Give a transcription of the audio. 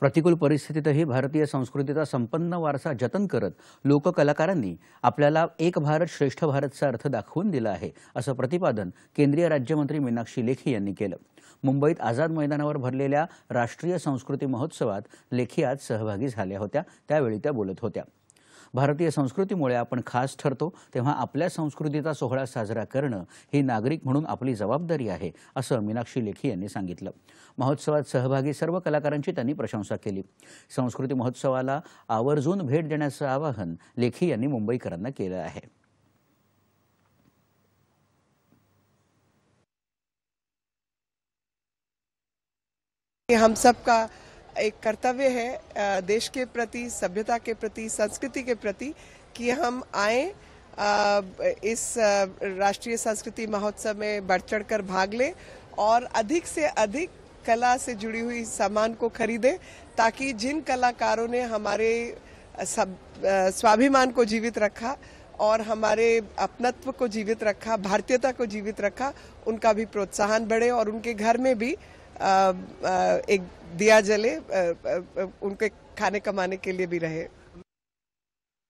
प्रतिकूल परिस्थितीतही भारतीय संस्कृतीचा संपन्न वारसा जतन करत लोककलाकारांनी आपल्याला एक भारत श्रेष्ठ भारतचा अर्थ दाखवून दिला आहे असं प्रतिपादन केंद्रीय राज्यमंत्री मीनाक्षी लेखी यांनी केलं मुंबईत आझाद मैदानावर भरलेल्या राष्ट्रीय संस्कृती महोत्सवात लेखी आज सहभागी झाल्या होत्या त्यावेळी त्या बोलत होत्या भारतीय संस्कृतीमुळे आपण खास ठरतो तेव्हा आपल्या संस्कृतीचा सोहळा साजरा करणं ही नागरिक म्हणून आपली जबाबदारी आहे असं मीनाक्षी लेखी यांनी सांगितलं महोत्सवात सहभागी सर्व कलाकारांची त्यांनी प्रशंसा केली संस्कृती महोत्सवाला आवर्जून भेट देण्याचं आवाहन लेखी यांनी मुंबईकरांना केलं आहे हम सब का एक कर्तव्य है देश के प्रति सभ्यता के प्रति संस्कृति के प्रति कि हम आए इस राष्ट्रीय संस्कृति महोत्सव में बढ़ चढ़ कर भाग लें और अधिक से अधिक कला से जुड़ी हुई सामान को खरीदें ताकि जिन कलाकारों ने हमारे सब स्वाभिमान को जीवित रखा और हमारे अपनत्व को जीवित रखा भारतीयता को जीवित रखा उनका भी प्रोत्साहन बढ़े और उनके घर में भी एक दिया जले उनके खाने कमाने के लिए भी रहे